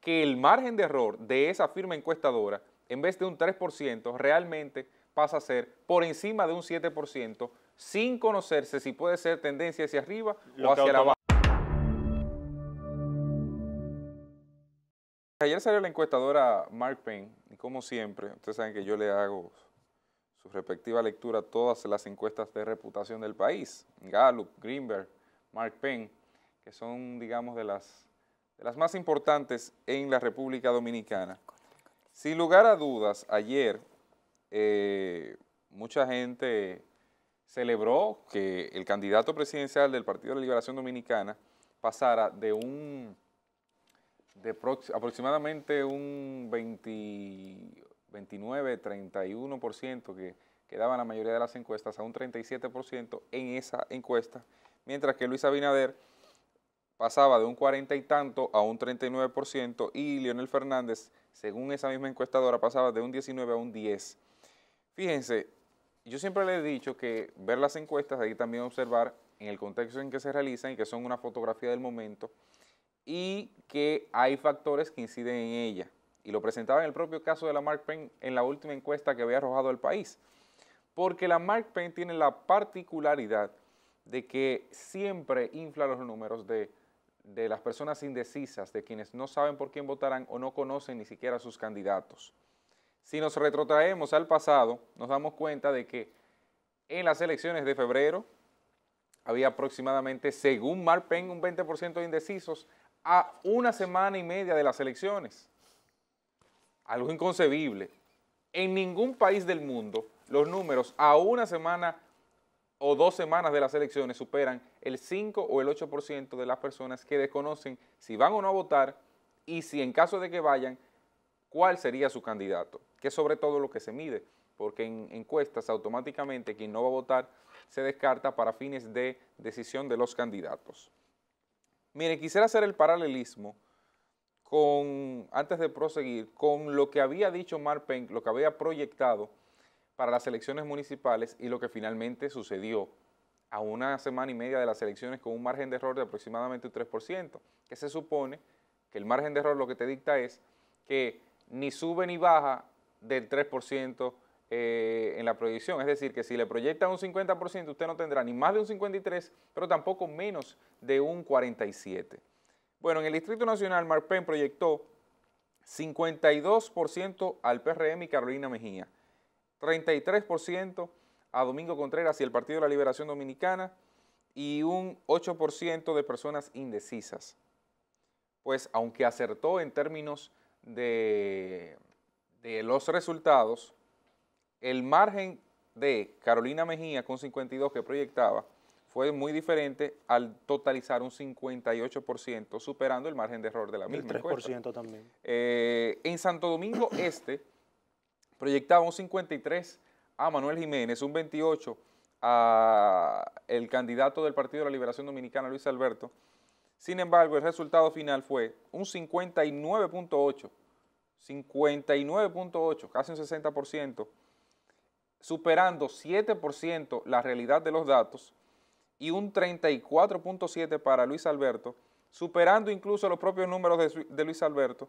que el margen de error de esa firma encuestadora, en vez de un 3%, realmente pasa a ser por encima de un 7%, sin conocerse si puede ser tendencia hacia arriba o hacia abajo. Ayer salió la encuestadora Mark Payne, y como siempre, ustedes saben que yo le hago su respectiva lectura a todas las encuestas de reputación del país, Gallup, Greenberg, Mark Penn, que son, digamos, de las de las más importantes en la República Dominicana. Sin lugar a dudas, ayer eh, mucha gente celebró que el candidato presidencial del Partido de Liberación Dominicana pasara de un de aproximadamente un 29, 31% que quedaban la mayoría de las encuestas a un 37% en esa encuesta, mientras que Luis Abinader pasaba de un cuarenta y tanto a un 39% y Lionel Fernández, según esa misma encuestadora, pasaba de un 19 a un 10. Fíjense, yo siempre le he dicho que ver las encuestas, ahí también observar en el contexto en que se realizan y que son una fotografía del momento y que hay factores que inciden en ella. Y lo presentaba en el propio caso de la Mark Penn en la última encuesta que había arrojado al país. Porque la Mark Penn tiene la particularidad de que siempre infla los números de de las personas indecisas, de quienes no saben por quién votarán o no conocen ni siquiera a sus candidatos. Si nos retrotraemos al pasado, nos damos cuenta de que en las elecciones de febrero había aproximadamente, según Marpen, un 20% de indecisos a una semana y media de las elecciones. Algo inconcebible. En ningún país del mundo los números a una semana o dos semanas de las elecciones superan el 5 o el 8% de las personas que desconocen si van o no a votar y si en caso de que vayan, cuál sería su candidato, que es sobre todo lo que se mide, porque en encuestas automáticamente quien no va a votar se descarta para fines de decisión de los candidatos. Mire, quisiera hacer el paralelismo con, antes de proseguir, con lo que había dicho Mark lo que había proyectado para las elecciones municipales y lo que finalmente sucedió a una semana y media de las elecciones con un margen de error de aproximadamente un 3%, que se supone que el margen de error lo que te dicta es que ni sube ni baja del 3% eh, en la proyección. Es decir, que si le proyecta un 50%, usted no tendrá ni más de un 53%, pero tampoco menos de un 47%. Bueno, en el Distrito Nacional, Marpen proyectó 52% al PRM y Carolina Mejía, 33% a Domingo Contreras y el Partido de la Liberación Dominicana y un 8% de personas indecisas. Pues aunque acertó en términos de, los resultados, el margen de Carolina Mejía con 52 que proyectaba fue muy diferente al totalizar un 58%, superando el margen de error de la misma. El 3% también. Eh, en Santo Domingo Este proyectaba un 53 a Manuel Jiménez, un 28 a el candidato del Partido de la Liberación Dominicana, Luis Alberto. Sin embargo, el resultado final fue un 59.8, 59.8, casi un 60%, superando 7% la realidad de los datos y un 34.7 para Luis Alberto, superando incluso los propios números de, Luis Alberto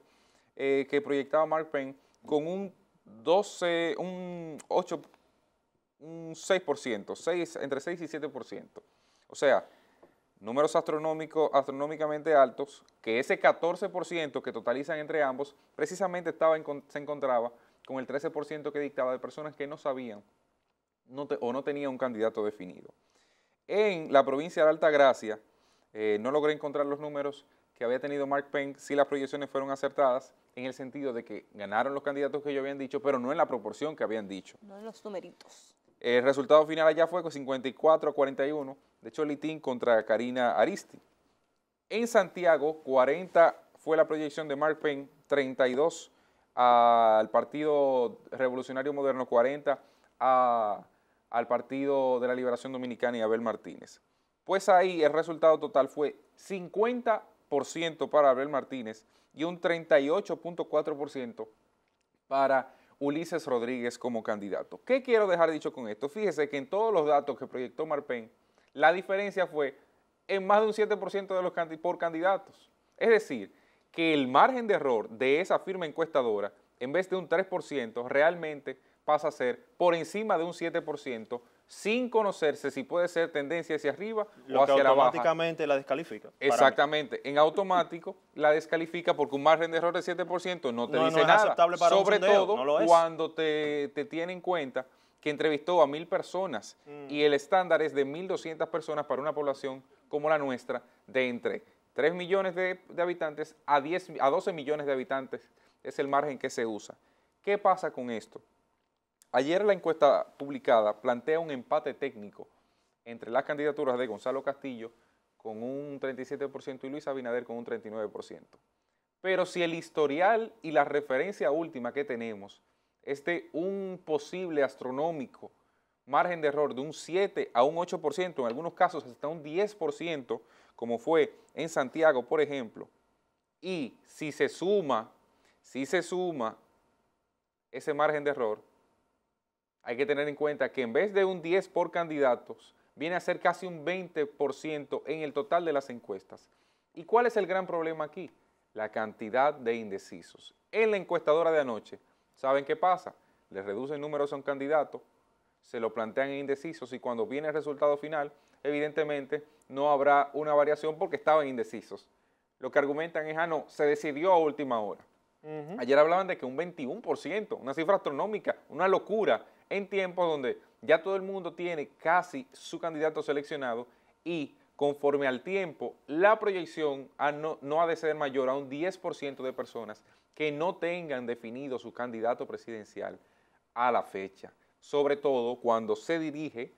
eh, que proyectaba Mark Penn con un 12, un 8, un 6%, 6, entre 6 y 7%. O sea, números astronómicos, astronómicamente altos, que ese 14% que totalizan entre ambos, precisamente estaba se encontraba con el 13% que dictaba de personas que no sabían no o no tenían un candidato definido. En la provincia de Altagracia, eh, no logré encontrar los números que había tenido Mark Penn, si las proyecciones fueron acertadas, en el sentido de que ganaron los candidatos que ellos habían dicho, pero no en la proporción que habían dicho. No en los numeritos. El resultado final allá fue 54 a 41 de Cholitín contra Karina Aristi. En Santiago, 40 fue la proyección de Mark Penn, 32 al Partido Revolucionario Moderno, 40 al Partido de la Liberación Dominicana y Abel Martínez. Pues ahí el resultado total fue 50 para Abel Martínez y un 38.4% para Ulises Rodríguez como candidato. ¿Qué quiero dejar dicho con esto? Fíjese que en todos los datos que proyectó Marpen, la diferencia fue en más de un 7% de los por candidatos. Es decir, que el margen de error de esa firma encuestadora, en vez de un 3%, realmente pasa a ser por encima de un 7% sin conocerse si puede ser tendencia hacia arriba o hacia abajo. la automáticamente la descalifica. Exactamente. En automático la descalifica porque un margen de error de 7% no te dice es nada. Sobre todo cuando te, tiene en cuenta que entrevistó a mil personas y mm. el estándar es de 1.200 personas para una población como la nuestra de entre 3 millones de, habitantes a, 10, a 12 millones de habitantes es el margen que se usa. ¿Qué pasa con esto? Ayer la encuesta publicada plantea un empate técnico entre las candidaturas de Gonzalo Castillo con un 37% y Luis Abinader con un 39%. Pero si el historial y la referencia última que tenemos es de un posible astronómico margen de error de un 7 a un 8%, en algunos casos hasta un 10%, como fue en Santiago, por ejemplo, y si se suma, si se suma ese margen de error, hay que tener en cuenta que en vez de un 10 por candidatos, viene a ser casi un 20% en el total de las encuestas. ¿Y cuál es el gran problema aquí? La cantidad de indecisos. En la encuestadora de anoche, ¿saben qué pasa? Le reducen números a un candidato, se lo plantean en indecisos y cuando viene el resultado final, evidentemente no habrá una variación porque estaban indecisos. Lo que argumentan es, ah, no, se decidió a última hora. Ayer hablaban de que un 21%, una cifra astronómica, una locura, en tiempos donde ya todo el mundo tiene casi su candidato seleccionado y conforme al tiempo, la proyección no, ha de ser mayor a un 10% de personas que no tengan definido su candidato presidencial a la fecha, sobre todo cuando se dirige,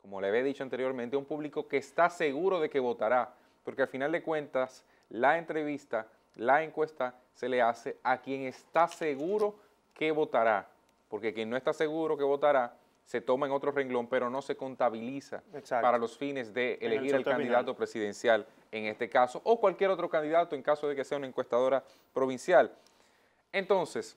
como le había dicho anteriormente, a un público que está seguro de que votará, porque al final de cuentas la entrevista, la encuesta se le hace a quien está seguro que votará porque quien no está seguro que votará se toma en otro renglón, pero no se contabiliza para los fines de elegir el, candidato presidencial en este caso, o cualquier otro candidato en caso de que sea una encuestadora provincial. Entonces,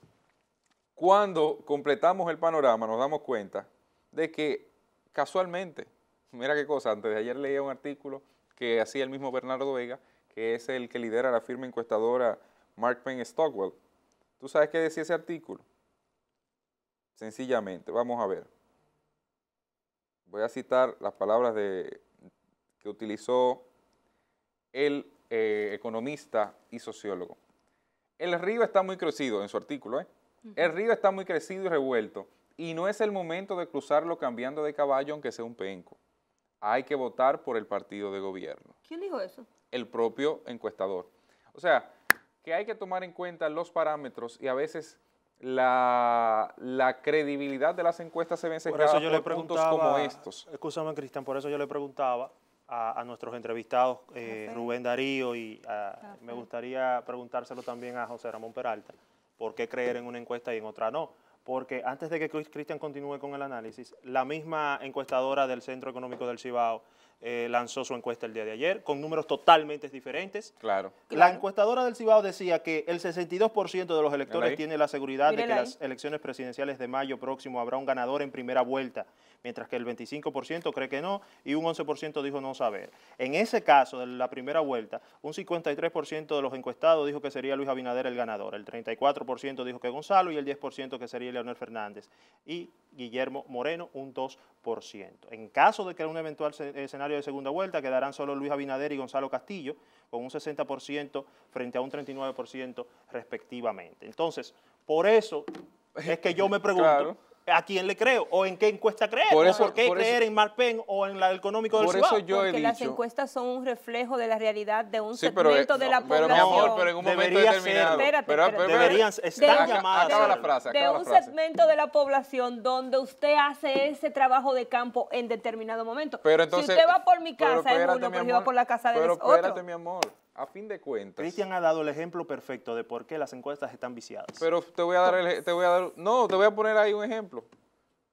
cuando completamos el panorama nos damos cuenta de que casualmente, mira qué cosa, antes de ayer leía un artículo que hacía el mismo Bernardo Vega, que es el que lidera la firma encuestadora Mark Penn Stockwell. ¿Tú sabes qué decía ese artículo? sencillamente. Vamos a ver. Voy a citar las palabras de, que utilizó el eh, economista y sociólogo. El río está muy crecido, en su artículo, ¿eh? El río está muy crecido y revuelto, y no es el momento de cruzarlo cambiando de caballo aunque sea un penco. Hay que votar por el partido de gobierno. ¿Quién dijo eso? El propio encuestador. O sea, que hay que tomar en cuenta los parámetros y a veces la, credibilidad de las encuestas se ve sesgada por, eso yo le preguntaba, como estos. Escúchame, Cristian, por eso yo le preguntaba a, nuestros entrevistados, eh, Rubén Darío, y ah, me gustaría preguntárselo también a José Ramón Peralta, ¿por qué creer en una encuesta y en otra no? Porque antes de que Cristian continúe con el análisis, la misma encuestadora del Centro Económico del Cibao eh, lanzó su encuesta el día de ayer, con números totalmente diferentes. Claro. La encuestadora del Cibao decía que el 62% de los electores tiene la seguridad de que en las elecciones presidenciales de mayo próximo habrá un ganador en primera vuelta, mientras que el 25% cree que no y un 11% dijo no saber. En ese caso, de la primera vuelta, un 53% de los encuestados dijo que sería Luis Abinader el ganador, el 34% dijo que Gonzalo y el 10% que sería Leonel Fernández. Y Guillermo Moreno, un 2%. En caso de que un eventual eh, escenario de segunda vuelta, quedarán solo Luis Abinader y Gonzalo Castillo con un 60% frente a un 39% respectivamente. Entonces, por eso es que yo me pregunto ¿a quién le creo? ¿O en qué encuesta creer? ¿Por, ¿Por qué creer en Marpen o en la económico del Por Porque las encuestas son un reflejo de la realidad de un segmento eh, de la población. Pero mi pero en un momento determinado. espérate, deberían, estar llamadas. de un segmento de la población donde usted hace ese trabajo de campo en determinado momento. Pero entonces, si usted va por mi casa, es uno, pero si va por la casa de otro. Pero espérate, mi amor a fin de cuentas... Cristian ha dado el ejemplo perfecto de por qué las encuestas están viciadas. Pero te voy a dar... te voy a dar no, te voy a poner ahí un ejemplo.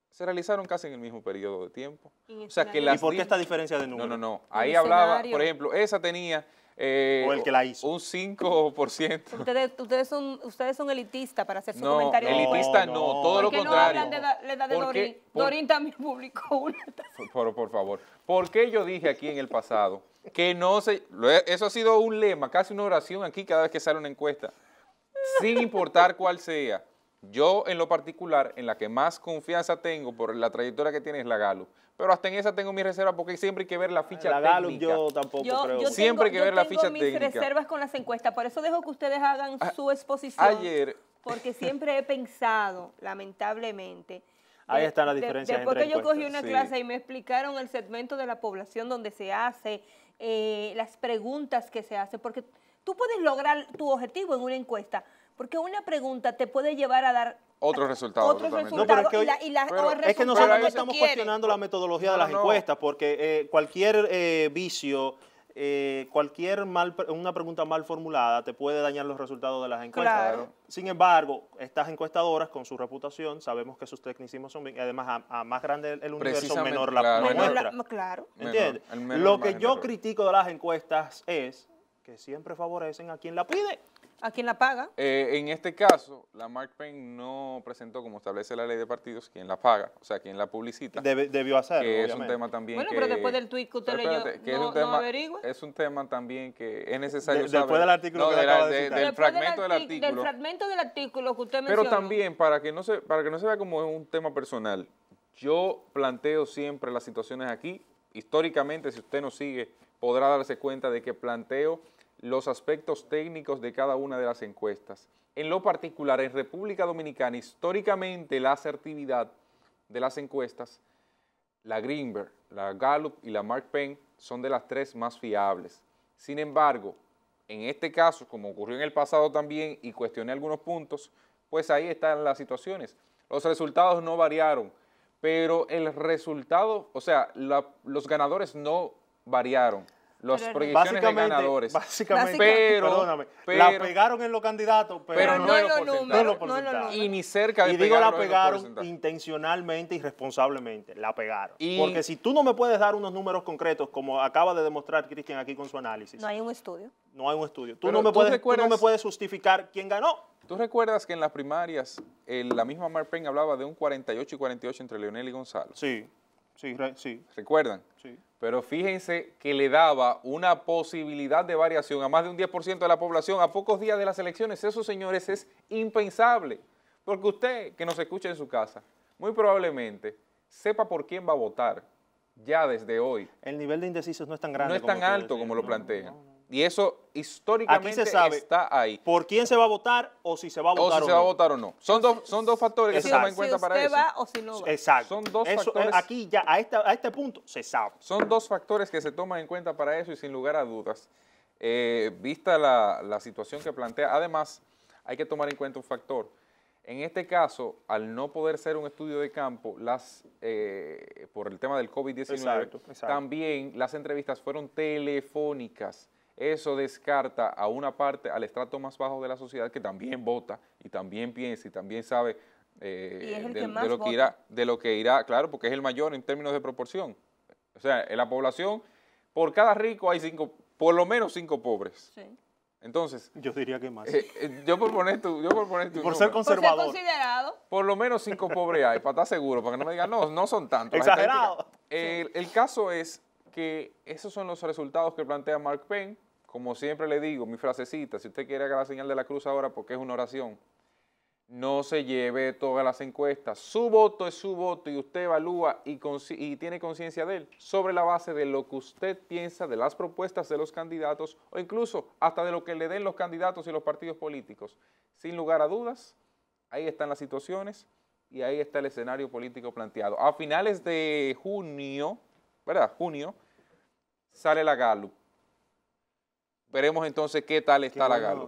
Se realizaron casi en el mismo periodo de tiempo. O sea, que las ¿Y por qué esta diferencia de números? No, no, no. Ahí hablaba, por ejemplo, esa tenía eh, o el que la hizo. Un 5%. Ustedes, son ustedes son elitistas para hacer su comentario. Elitista no, todo lo contrario. No hablan de de Dorín? Por, Dorín también publicó una. por favor, ¿por qué yo dije aquí en el pasado que no se... Eso ha sido un lema, casi una oración aquí cada vez que sale una encuesta, sin importar cuál sea. Yo en lo particular, en la que más confianza tengo por la trayectoria que tiene es la Galo. Pero hasta en esa tengo mis reservas porque siempre hay que ver la ficha la Galo, yo tampoco creo. siempre hay que ver la ficha Yo tengo mis reservas con las encuestas, por eso dejo que ustedes hagan ah, su exposición. Ayer. Porque siempre he pensado, lamentablemente, Ahí está la diferencia. después que yo cogí una clase y me explicaron el segmento de la población donde se hace, eh, las preguntas que se hacen, porque tú puedes lograr tu objetivo en una encuesta, porque una pregunta te puede llevar a dar otros resultados. Otros resultados es que, es que nosotros no estamos cuestionando la metodología de las encuestas, porque eh, cualquier eh, vicio, eh, cualquier mal, una pregunta mal formulada te puede dañar los resultados de las encuestas. Claro. Sin embargo, estas encuestadoras con su reputación, sabemos que sus tecnicismos son bien, además a, más grande el, universo, menor la, muestra. Claro. ¿Entiendes? Lo que yo critico de las encuestas es que siempre favorecen a quien la pide. ¿A quién la paga? Eh, en este caso, la Mark Payne no presentó, como establece la ley de partidos, quién la paga, o sea, quién la publicita. debió hacerlo, es un tema también Bueno, pero después del tuit que usted leyó, no, es, un tema, es un tema también que es necesario saber. Después del artículo que de, Del fragmento del, artículo, del fragmento del artículo que usted mencionó. Pero también, para que, no se, para que no se vea como un tema personal, yo planteo siempre las situaciones aquí. Históricamente, si usted nos sigue, podrá darse cuenta de que planteo los aspectos técnicos de cada una de las encuestas. En lo particular, en República Dominicana, históricamente la asertividad de las encuestas, la Greenberg, la Gallup y la Mark Penn son de las tres más fiables. Sin embargo, en este caso, como ocurrió en el pasado también y cuestioné algunos puntos, pues ahí están las situaciones. Los resultados no variaron, pero el resultado, o sea, los ganadores no variaron. Los proyecciones ganadores. Básicamente, pero, perdóname, la pegaron en los candidatos, pero, no, en los no, Y ni cerca Y digo la pegaron intencionalmente y responsablemente, la pegaron. Porque si tú no me puedes dar unos números concretos, como acaba de demostrar Cristian aquí con su análisis. No hay un estudio. No hay un estudio. Tú, no me, puedes, me justificar quién ganó. ¿Tú recuerdas que en las primarias eh, la misma Marpen hablaba de un 48 y 48 entre Leonel y Gonzalo? Sí, sí, sí. ¿Recuerdan? Sí pero fíjense que le daba una posibilidad de variación a más de un 10% de la población a pocos días de las elecciones. Eso, señores, es impensable, porque usted que nos escucha en su casa, muy probablemente sepa por quién va a votar ya desde hoy. El nivel de indecisos no es tan grande. No es tan alto como lo plantean. Y eso históricamente sabe está ahí. ¿Por quién se va a votar o si se va a votar o, no. a votar o no? Son dos, son dos factores que se toman en cuenta para eso. Si va o si no va. Exacto. Son dos eh, factores. Aquí ya, a, este punto, se sabe. Son dos factores que se toman en cuenta para eso y sin lugar a dudas. Eh, vista la, situación que plantea, además, hay que tomar en cuenta un factor. En este caso, al no poder ser un estudio de campo, las eh, por el tema del COVID-19, también las entrevistas fueron telefónicas eso descarta a una parte, al estrato más bajo de la sociedad que también vota y también piensa y también sabe eh, de, lo que irá, claro, porque es el mayor en términos de proporción. O sea, en la población, por cada rico hay cinco, por lo menos cinco pobres. Entonces. Yo diría que más. Eh, eh, yo por poner tu. por por ser conservador. Por considerado. Por lo menos cinco pobres hay, para estar seguro, para que no me digan, no, no son tantos. Exagerado. el caso es que esos son los resultados que plantea Mark Penn Como siempre le digo, mi frasecita, si usted quiere haga la señal de la cruz ahora porque es una oración, no se lleve todas las encuestas. Su voto es su voto y usted evalúa y, y tiene conciencia de él sobre la base de lo que usted piensa de las propuestas de los candidatos o incluso hasta de lo que le den los candidatos y los partidos políticos. Sin lugar a dudas, ahí están las situaciones y ahí está el escenario político planteado. A finales de junio, ¿verdad? Junio, sale la galo, Veremos entonces qué tal está la galo.